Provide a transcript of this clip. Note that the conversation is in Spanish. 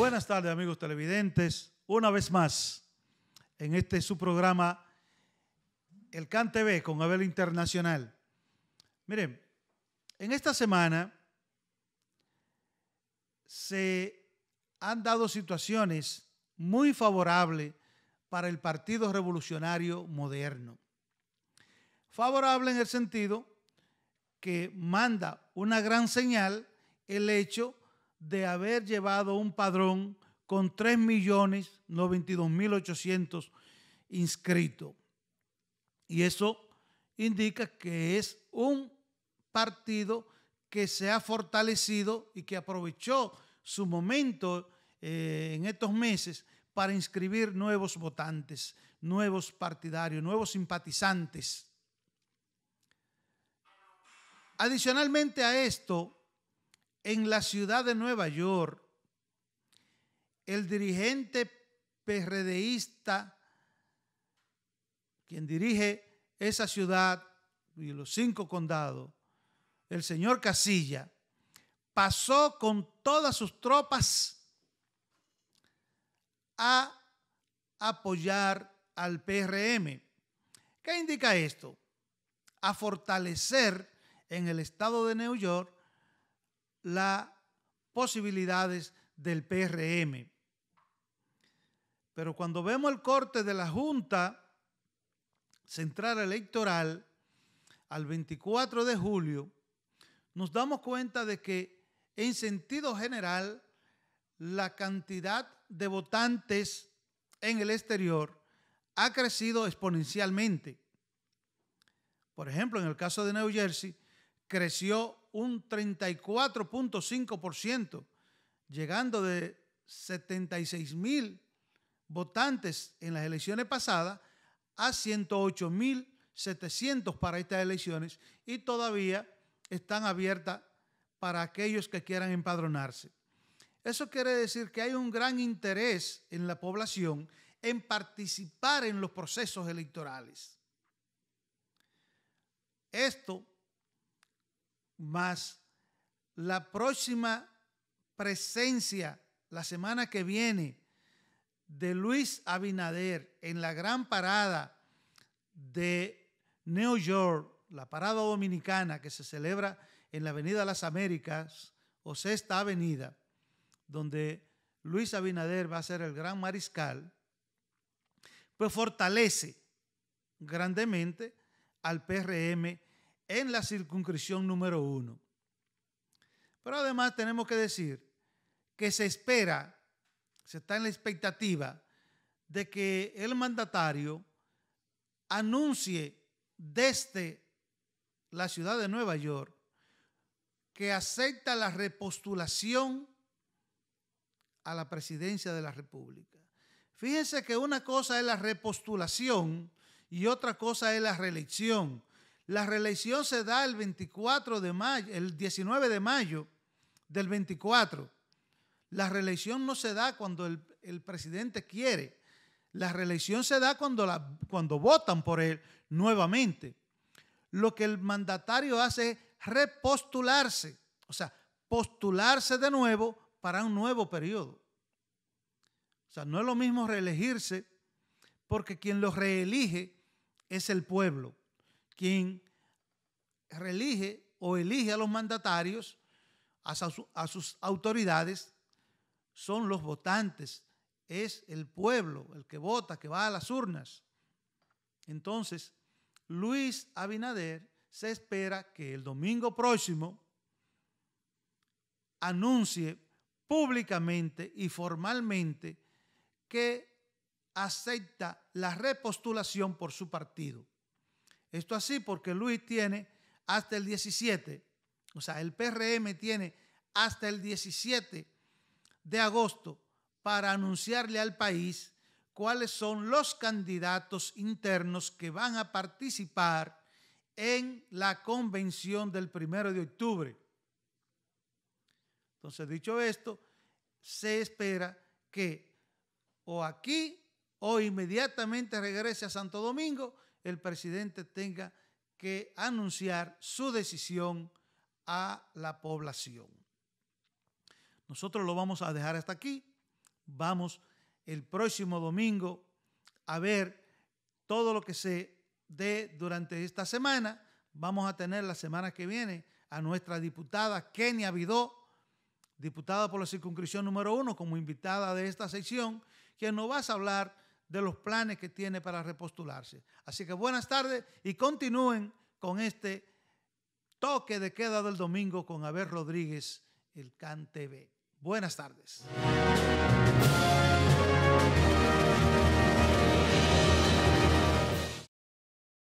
Buenas tardes amigos televidentes. Una vez más, en este su programa, El Can TV con Abel Internacional. Miren, en esta semana se han dado situaciones muy favorables para el Partido Revolucionario Moderno. Favorable en el sentido que manda una gran señal el hecho de de haber llevado un padrón con 3.092.800 inscritos. Y eso indica que es un partido que se ha fortalecido y que aprovechó su momento eh, en estos meses para inscribir nuevos votantes, nuevos partidarios, nuevos simpatizantes. Adicionalmente a esto, en la ciudad de Nueva York, el dirigente PRDista, quien dirige esa ciudad y los cinco condados, el señor Casilla, pasó con todas sus tropas a apoyar al PRM. ¿Qué indica esto? A fortalecer en el estado de Nueva York las posibilidades del PRM. Pero cuando vemos el corte de la Junta Central Electoral al 24 de julio, nos damos cuenta de que en sentido general la cantidad de votantes en el exterior ha crecido exponencialmente. Por ejemplo, en el caso de New Jersey, creció un 34.5%, llegando de 76 mil votantes en las elecciones pasadas a 108.700 para estas elecciones y todavía están abiertas para aquellos que quieran empadronarse. Eso quiere decir que hay un gran interés en la población en participar en los procesos electorales. Esto más la próxima presencia, la semana que viene, de Luis Abinader en la gran parada de New York, la parada dominicana que se celebra en la Avenida Las Américas o Sexta Avenida, donde Luis Abinader va a ser el gran mariscal, pues fortalece grandemente al PRM en la circunscripción número uno. Pero además tenemos que decir que se espera, se está en la expectativa de que el mandatario anuncie desde la ciudad de Nueva York que acepta la repostulación a la presidencia de la República. Fíjense que una cosa es la repostulación y otra cosa es la reelección. La reelección se da el 24 de mayo, el 19 de mayo del 24. La reelección no se da cuando el, presidente quiere. La reelección se da cuando, cuando votan por él nuevamente. Lo que el mandatario hace es repostularse, o sea, postularse de nuevo para un nuevo periodo. O sea, no es lo mismo reelegirse porque quien lo reelige es el pueblo quien elige o elige a los mandatarios, a, a sus autoridades, son los votantes, es el pueblo, el que vota, que va a las urnas. Entonces, Luis Abinader se espera que el domingo próximo anuncie públicamente y formalmente que acepta la repostulación por su partido. Esto así porque Luis tiene hasta el 17, o sea, el PRM tiene hasta el 17 de agosto para anunciarle al país cuáles son los candidatos internos que van a participar en la convención del primero de octubre. Entonces, dicho esto, se espera que o aquí o inmediatamente regrese a Santo Domingo el presidente tenga que anunciar su decisión a la población. Nosotros lo vamos a dejar hasta aquí. Vamos el próximo domingo a ver todo lo que se dé durante esta semana. Vamos a tener la semana que viene a nuestra diputada Kenia Vidó, diputada por la circunscripción número uno, como invitada de esta sección, quien nos va a hablar de los planes que tiene para repostularse. Así que buenas tardes y continúen con este toque de queda del domingo con Abel Rodríguez, el CAN TV. Buenas tardes.